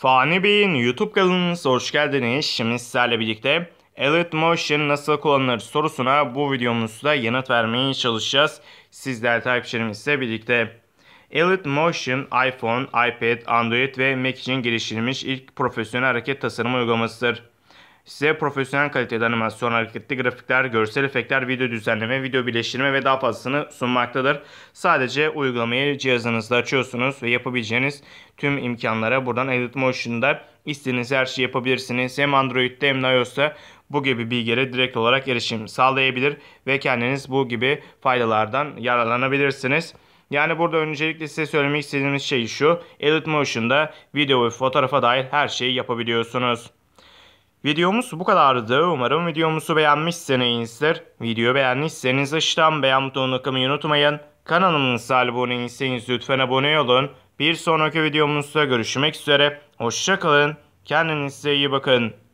Fani Bey'in YouTube kanalınıza hoş geldiniz. Şimdi sizlerle birlikte Elite Motion nasıl kullanılır sorusuna bu videomuzda yanıt vermeye çalışacağız. Sizler takipçilerimizle birlikte. Elite Motion iPhone, iPad, Android ve Mac için geliştirilmiş ilk profesyonel hareket tasarımı uygulamasıdır. Size profesyonel kalitede animasyon, hareketli grafikler, görsel efektler, video düzenleme, video birleştirme ve daha fazlasını sunmaktadır. Sadece uygulamayı cihazınızda açıyorsunuz ve yapabileceğiniz tüm imkanlara buradan edit Editmotion'da istediğiniz her şeyi yapabilirsiniz. Hem Android'de hem de iOS'ta bu gibi bilgilere direkt olarak erişim sağlayabilir ve kendiniz bu gibi faydalardan yararlanabilirsiniz. Yani burada öncelikle size söylemek istediğimiz şey şu. Edit Motion'da video ve fotoğrafa dair her şeyi yapabiliyorsunuz. Videomuz bu kadardı. Umarım videomuzu beğenmişsinizdir. Videoyu beğendiyseniz aşağıdan beğen butonunu kılmayı unutmayın. Kanalımıza abone değilseniz lütfen abone olun. Bir sonraki videomuzda görüşmek üzere. Hoşçakalın. Kendinize iyi bakın.